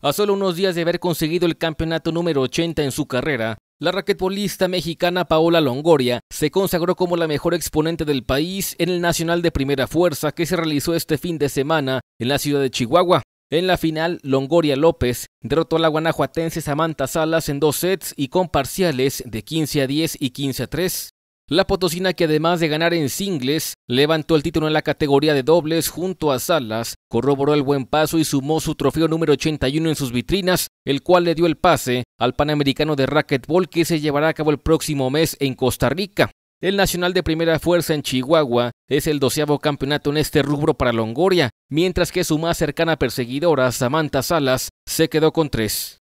A solo unos días de haber conseguido el campeonato número 80 en su carrera, la raquetbolista mexicana Paola Longoria se consagró como la mejor exponente del país en el Nacional de Primera Fuerza que se realizó este fin de semana en la ciudad de Chihuahua. En la final, Longoria López derrotó a la guanajuatense Samantha Salas en dos sets y con parciales de 15 a 10 y 15 a 3. La potosina que además de ganar en singles, Levantó el título en la categoría de dobles junto a Salas, corroboró el buen paso y sumó su trofeo número 81 en sus vitrinas, el cual le dio el pase al Panamericano de Racquetball que se llevará a cabo el próximo mes en Costa Rica. El nacional de primera fuerza en Chihuahua es el doceavo campeonato en este rubro para Longoria, mientras que su más cercana perseguidora, Samantha Salas, se quedó con tres.